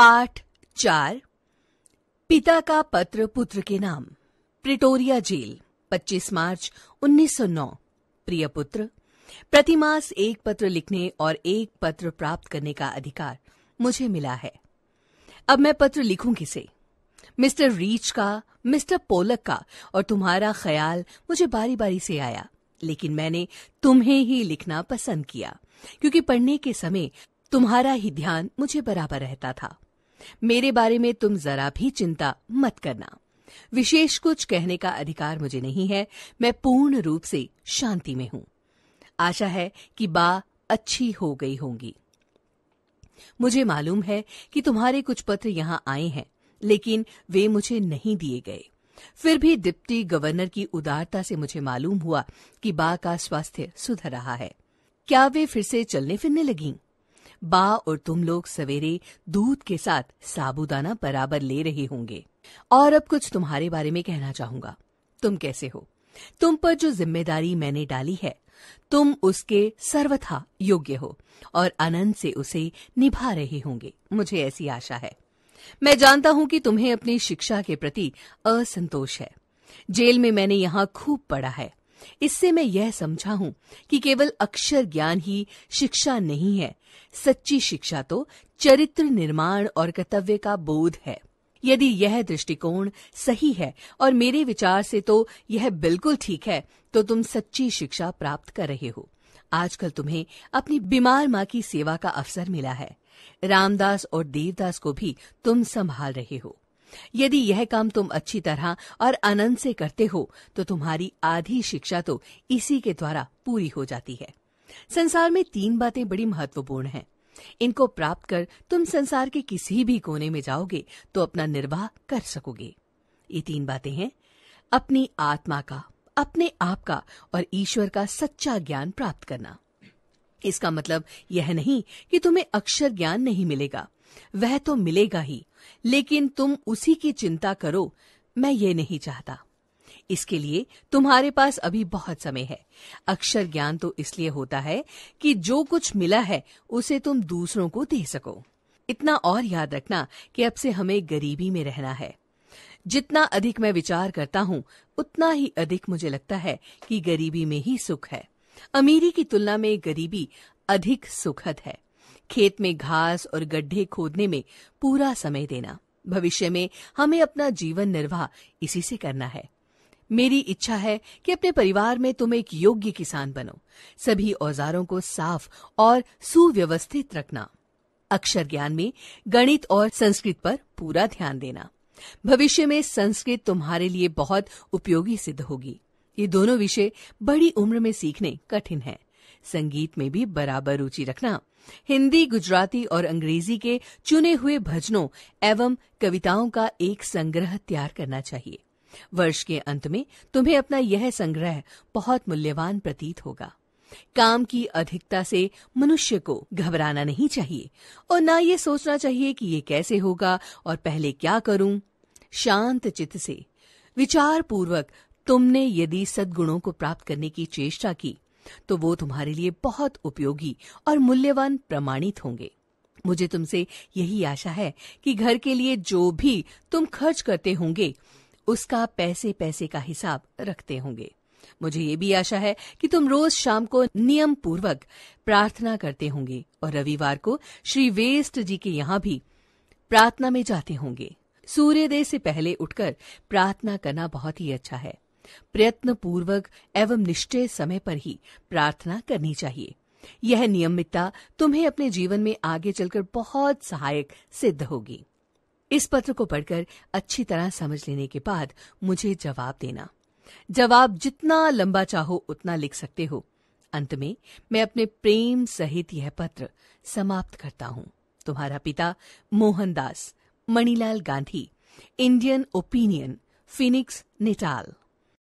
पाठ चार पिता का पत्र पुत्र के नाम प्रिटोरिया जेल 25 मार्च 1909 प्रिय पुत्र प्रतिमास एक पत्र लिखने और एक पत्र प्राप्त करने का अधिकार मुझे मिला है अब मैं पत्र लिखूं किसे मिस्टर रीच का मिस्टर पोलक का और तुम्हारा ख्याल मुझे बारी बारी से आया लेकिन मैंने तुम्हें ही लिखना पसंद किया क्योंकि पढ़ने के समय तुम्हारा ही ध्यान मुझे बराबर रहता था मेरे बारे में तुम जरा भी चिंता मत करना विशेष कुछ कहने का अधिकार मुझे नहीं है मैं पूर्ण रूप से शांति में हूं आशा है कि बा अच्छी हो गई होंगी मुझे मालूम है कि तुम्हारे कुछ पत्र यहां आए हैं लेकिन वे मुझे नहीं दिए गए फिर भी डिप्टी गवर्नर की उदारता से मुझे मालूम हुआ कि बा का स्वास्थ्य सुधर रहा है क्या वे फिर से चलने फिरने लगीं बा और तुम लोग सवेरे दूध के साथ साबुदाना बराबर ले रहे होंगे और अब कुछ तुम्हारे बारे में कहना चाहूंगा तुम कैसे हो तुम पर जो जिम्मेदारी मैंने डाली है तुम उसके सर्वथा योग्य हो और आनंद से उसे निभा रहे होंगे मुझे ऐसी आशा है मैं जानता हूं कि तुम्हें अपनी शिक्षा के प्रति असंतोष है जेल में मैंने यहाँ खूब पढ़ा है इससे मैं यह समझा हूँ कि केवल अक्षर ज्ञान ही शिक्षा नहीं है सच्ची शिक्षा तो चरित्र निर्माण और कर्तव्य का बोध है यदि यह दृष्टिकोण सही है और मेरे विचार से तो यह बिल्कुल ठीक है तो तुम सच्ची शिक्षा प्राप्त कर रहे हो आजकल तुम्हें अपनी बीमार माँ की सेवा का अवसर मिला है रामदास और देवदास को भी तुम संभाल रहे हो यदि यह काम तुम अच्छी तरह और आनंद से करते हो तो तुम्हारी आधी शिक्षा तो इसी के द्वारा पूरी हो जाती है संसार में तीन बातें बड़ी महत्वपूर्ण हैं इनको प्राप्त कर तुम संसार के किसी भी कोने में जाओगे तो अपना निर्वाह कर सकोगे ये तीन बातें हैं अपनी आत्मा का अपने आप का और ईश्वर का सच्चा ज्ञान प्राप्त करना इसका मतलब यह नहीं कि तुम्हें अक्षर ज्ञान नहीं मिलेगा वह तो मिलेगा ही लेकिन तुम उसी की चिंता करो मैं ये नहीं चाहता इसके लिए तुम्हारे पास अभी बहुत समय है अक्षर ज्ञान तो इसलिए होता है कि जो कुछ मिला है उसे तुम दूसरों को दे सको इतना और याद रखना कि अब से हमें गरीबी में रहना है जितना अधिक मैं विचार करता हूँ उतना ही अधिक मुझे लगता है कि गरीबी में ही सुख है अमीरी की तुलना में गरीबी अधिक सुखद है खेत में घास और गड्ढे खोदने में पूरा समय देना भविष्य में हमें अपना जीवन निर्वाह इसी से करना है मेरी इच्छा है कि अपने परिवार में तुम एक योग्य किसान बनो सभी औजारों को साफ और सुव्यवस्थित रखना अक्षर ज्ञान में गणित और संस्कृत पर पूरा ध्यान देना भविष्य में संस्कृत तुम्हारे लिए बहुत उपयोगी सिद्ध होगी ये दोनों विषय बड़ी उम्र में सीखने कठिन हैं संगीत में भी बराबर रुचि रखना हिंदी गुजराती और अंग्रेजी के चुने हुए भजनों एवं कविताओं का एक संग्रह तैयार करना चाहिए वर्ष के अंत में तुम्हें अपना यह संग्रह बहुत मूल्यवान प्रतीत होगा काम की अधिकता से मनुष्य को घबराना नहीं चाहिए और ना ये सोचना चाहिए कि ये कैसे होगा और पहले क्या करूं शांत चित्त से विचार पूर्वक तुमने यदि सद्गुणों को प्राप्त करने की चेष्टा की तो वो तुम्हारे लिए बहुत उपयोगी और मूल्यवान प्रमाणित होंगे मुझे तुमसे यही आशा है कि घर के लिए जो भी तुम खर्च करते होंगे उसका पैसे पैसे का हिसाब रखते होंगे मुझे ये भी आशा है कि तुम रोज शाम को नियम पूर्वक प्रार्थना करते होंगे और रविवार को श्री वेस्ट जी के यहाँ भी प्रार्थना में जाते होंगे सूर्योदय से पहले उठकर प्रार्थना करना बहुत ही अच्छा है प्रयत्न पूर्वक एवं निश्चय समय पर ही प्रार्थना करनी चाहिए यह नियमितता तुम्हें अपने जीवन में आगे चलकर बहुत सहायक सिद्ध होगी इस पत्र को पढ़कर अच्छी तरह समझ लेने के बाद मुझे जवाब देना जवाब जितना लंबा चाहो उतना लिख सकते हो अंत में मैं अपने प्रेम सहित यह पत्र समाप्त करता हूँ तुम्हारा पिता Mohandas Manilal Gandhi Indian Opinion Phoenix Natal